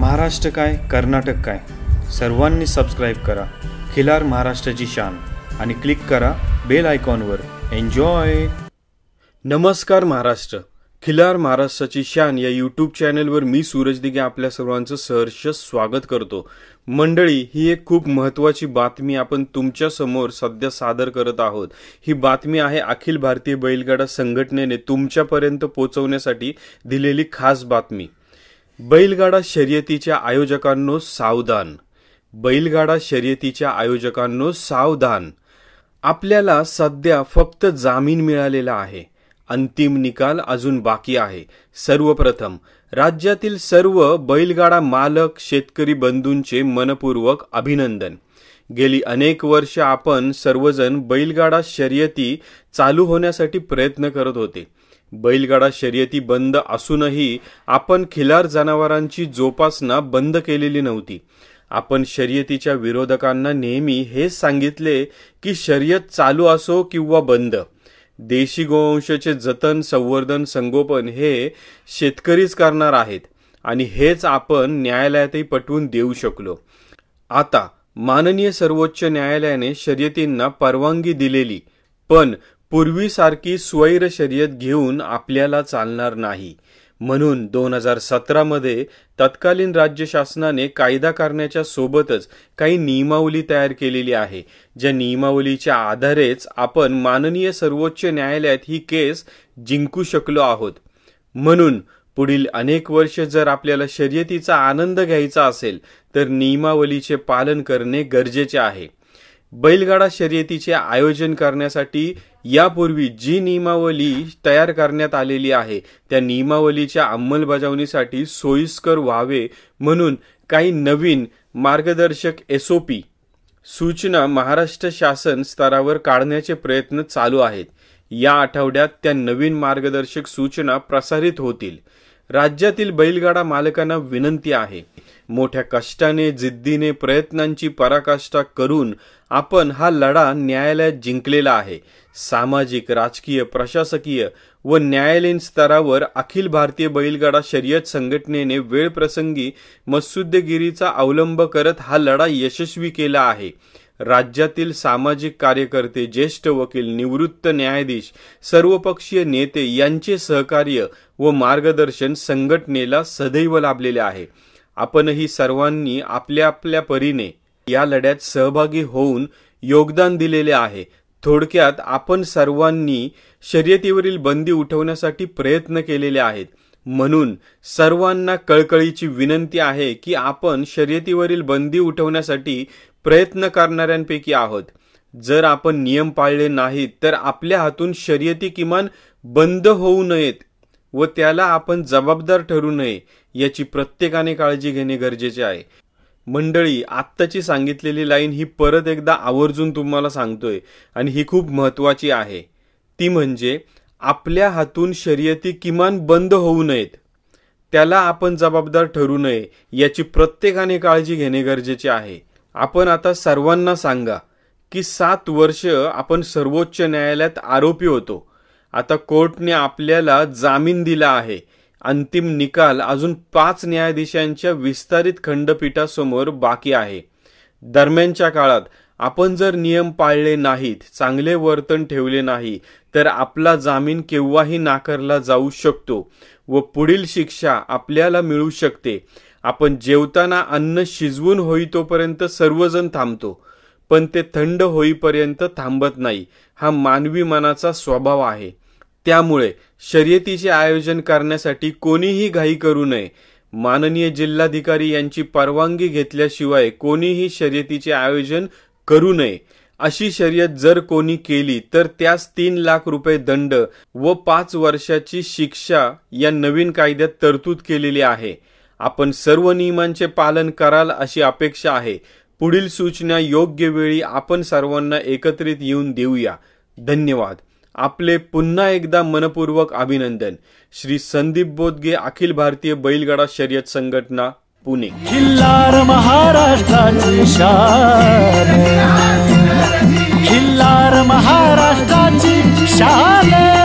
महाराष्ट्र काय कर्नाटक काय सर्वांनी सबस्क्राईब करा खिलार महाराष्ट्राची शान आणि क्लिक करा बेल आयकॉनवर एन्जॉय नमस्कार महाराष्ट्र खिलार महाराष्ट्राची शान या यूट्यूब चॅनलवर मी सूरज दिघे आपल्या सर्वांचं सहर्ष स्वागत करतो मंडळी ही एक खूप महत्त्वाची बातमी आपण तुमच्यासमोर सध्या सादर करत आहोत ही बातमी आहे अखिल भारतीय बैलगाडा संघटनेने तुमच्यापर्यंत पोहोचवण्यासाठी दिलेली खास बातमी बैलगाडा शर्यतीच्या आयोजकांनो सावधान बैलगाडा शर्यतीच्या आयोजकांनो सावधान आपल्याला सध्या फक्त जामीन मिळालेला आहे अंतिम निकाल अजून बाकी आहे सर्वप्रथम राज्यातील सर्व बैलगाडा मालक शेतकरी बंधूंचे मनपूर्वक अभिनंदन गेली अनेक वर्ष आपण सर्वजण बैलगाडा शर्यती चालू होण्यासाठी प्रयत्न करत होते बैलगाडा शर्यती बंद असूनही आपण खिलार जनावरांची जोपासना बंद केलेली नव्हती आपण शर्यतीच्या विरोधकांना नेहमी हेच सांगितले की शर्यत चालू असो किंवा बंद देशी गोवंशाचे जतन संवर्धन संगोपन हे शेतकरीच करणार आहेत आणि हेच आपण न्यायालयातही पटवून देऊ शकलो आता माननीय सर्वोच्च न्यायालयाने शर्यतींना परवानगी दिलेली पण पूर्वीसारखी स्वैर शर्यत घेऊन आपल्याला चालणार नाही म्हणून दोन हजार सतरामध्ये तत्कालीन राज्य शासनाने कायदा करण्याच्या सोबतच काही नियमावली तयार केलेली आहे ज्या नियमावलीच्या आधारेच आपण माननीय सर्वोच्च न्यायालयात ही केस जिंकू शकलो आहोत म्हणून पुढील अनेक वर्ष जर आपल्याला शर्यतीचा आनंद घ्यायचा असेल तर नियमावलीचे पालन करणे गरजेचे आहे बैलगाडा शर्यतीचे आयोजन करण्यासाठी यापूर्वी जी नियमावली तयार करण्यात आलेली आहे त्या नियमावलीच्या अंमलबजावणीसाठी सोयीस्कर व्हावे म्हणून काही नवीन मार्गदर्शक एसओपी सूचना महाराष्ट्र शासन स्तरावर काढण्याचे प्रयत्न चालू आहेत या आठवड्यात त्या नवीन मार्गदर्शक सूचना प्रसारित होतील राज्यातील बैलगाडा मालकांना विनंती आहे मोठ्या कष्टाने जिद्दीने प्रयत्नांची पराकाष्ठा करून आपण हा लढा न्यायालयात जिंकलेला आहे सामाजिक राजकीय प्रशासकीय व न्यायालयीन स्तरावर अखिल भारतीय बैलगाडा शर्यत संघटनेने वेळप्रसंगी मसुद्देगिरीचा अवलंब करत हा लढा यशस्वी केला आहे राज्यातील सामाजिक कार्यकर्ते ज्येष्ठ वकील निवृत्त न्यायाधीश सर्वपक्षीय नेते यांचे सहकार्य व मार्गदर्शन संघटनेला सदैव लाभलेले आहे आपणही सर्वांनी आपल्या आपल्या परीने या लढ्यात सहभागी होऊन योगदान दिलेले आहे थोडक्यात आपण सर्वांनी शर्यतीवरील बंदी उठवण्यासाठी प्रयत्न केलेले आहेत म्हणून सर्वांना कळकळीची विनंती आहे की आपण शर्यतीवरील बंदी उठवण्यासाठी प्रयत्न करणाऱ्यांपैकी आहोत जर आपण नियम पाळले नाहीत तर आपल्या हातून शर्यती किमान बंद होऊ नयेत व त्याला आपण जबाबदार ठरू नये याची प्रत्येकाने काळजी घेणे गरजेचे आहे मंडळी आत्ताची सांगितलेली लाईन ही परत एकदा आवर्जून तुम्हाला सांगतोय आणि ही खूप महत्वाची आहे ती म्हणजे आपल्या हातून शर्यती किमान बंद होऊ नयेत त्याला आपण जबाबदार ठरू नये याची प्रत्येकाने काळजी घेणे गरजेचे आहे आपण आता सर्वांना सांगा की सात वर्ष आपण सर्वोच्च न्यायालयात आरोपी होतो आता कोर्टने आपल्याला जामीन दिला आहे अंतिम निकाल अजून पाच न्यायाधीशांच्या विस्तारित खंडपीठासमोर बाकी आहे दरम्यानच्या काळात आपण जर नियम पाळले नाहीत चांगले वर्तन ठेवले नाही तर आपला जामीन केव्हाही नाकारला जाऊ शकतो व पुढील शिक्षा आपल्याला मिळू शकते आपण जेवताना अन्न शिजवून होई तोपर्यंत सर्वजण थांबतो पण ते थंड होईपर्यंत थांबत नाही हा मानवी मनाचा स्वभाव आहे त्यामुळे शर्यतीचे आयोजन करण्यासाठी कोणीही घाई करू नये माननीय जिल्हाधिकारी यांची परवानगी घेतल्याशिवाय कोणीही शर्यतीचे आयोजन करू नये अशी शर्यत जर कोणी केली तर त्यास तीन लाख रुपये दंड व पाच वर्षाची शिक्षा या नवीन कायद्यात तरतूद केलेली आहे आपण सर्व नियमांचे पालन कराल अशी अपेक्षा आहे पुढील सूचना योग्य वेळी आपण सर्वांना एकत्रित येऊन देऊया धन्यवाद आपले पुन्हा एकदा मनपूर्वक अभिनंदन श्री संदीप बोदगे अखिल भारतीय बैलगाडा शर्यत संघटना पुणे खिल्लार महाराष्ट्राची शान